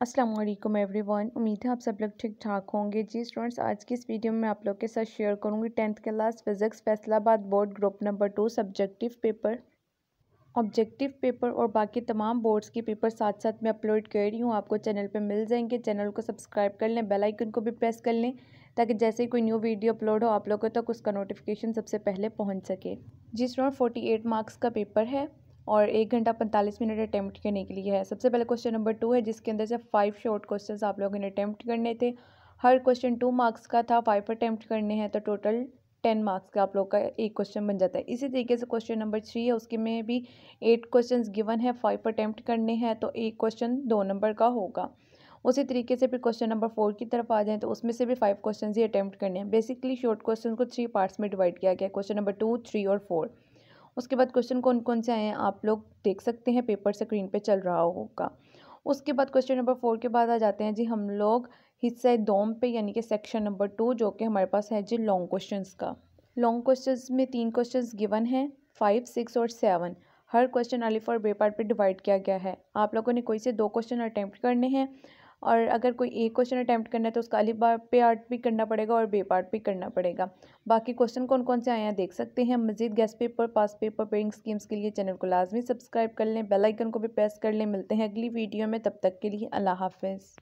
Aslam everyone उम्मीद है आप सब लोग ठीक ठाक होंगे जी स्टूडेंट्स आज की इस वीडियो में आप लोग के साथ शेयर करूंगी tenth class physics Faisalabad board group number two subjective paper objective paper और बाकी तमाम बोर्ड्स के पेपर साथ साथ मैं अपलोड कर रही हूँ आपको चैनल पर मिल जाएंगे चैनल को सब्सक्राइब कर लें बेलाइकन को भी प्रेस कर लें ताकि जैसे ही कोई न्यू वीडियो अपलोड हो आप लोगों तक उसका नोटिफिकेशन सबसे पहले पहुँच सके जी स्टूडेंट फोर्टी एट मार्क्स का पेपर है और एक घंटा पैंतालीस मिनट अटैम्प्ट करने के लिए है सबसे पहले क्वेश्चन नंबर टू है जिसके अंदर से फाइव शॉर्ट क्वेश्चन आप लोगों ने अटैम्प्ट करने थे हर क्वेश्चन टू मार्क्स का था फाइव अटैम्प्ट करने हैं तो टोटल टेन मार्क्स का आप लोग का एक क्वेश्चन बन जाता है इसी तरीके से क्वेश्चन नंबर थ्री है उसके में भी एट क्वेश्चंस गिवन है फाइव अटैम्प्ट करने हैं तो एक क्वेश्चन दो नंबर का होगा उसी तरीके से फिर क्वेश्चन नंबर फोर की तरफ आ जाएँ तो उसमें से भी फाइव क्वेश्चन ही अटैम्प्ट करने हैं बेसिकली शॉर्ट क्वेश्चन को थ्री पार्ट्स में डिवाइड किया गया क्वेश्चन नंबर टू थ्री और फोर उसके बाद क्वेश्चन कौन कौन से आए हैं आप लोग देख सकते हैं पेपर स्क्रीन पे चल रहा होगा उसके बाद क्वेश्चन नंबर फोर के बाद आ जाते हैं जी हम लोग हिस्सा दोम पे यानी कि सेक्शन नंबर टू जो कि हमारे पास है जी लॉन्ग क्वेश्चन का लॉन्ग क्वेश्चन में तीन क्वेश्चन गिवन हैं फाइव सिक्स और सेवन हर क्वेश्चन अलिफ और बेपार्ट पर डिवाइड किया गया है आप लोगों ने कोई से दो क्वेश्चन अटैम्प्ट करने हैं और अगर कोई एक क्वेश्चन अटैम्प्ट करना है तो उसका अली पे आर्ट भी करना पड़ेगा और बे पार्ट भी करना पड़ेगा बाकी क्वेश्चन कौन कौन से आए हैं देख सकते हैं मजीद guess paper past paper pairing schemes के लिए चैनल को लाजमी सब्सक्राइब कर लें बेलाइकन को भी प्रेस कर लें मिलते हैं अगली वीडियो में तब तक के लिए अल्लाह हाफिज़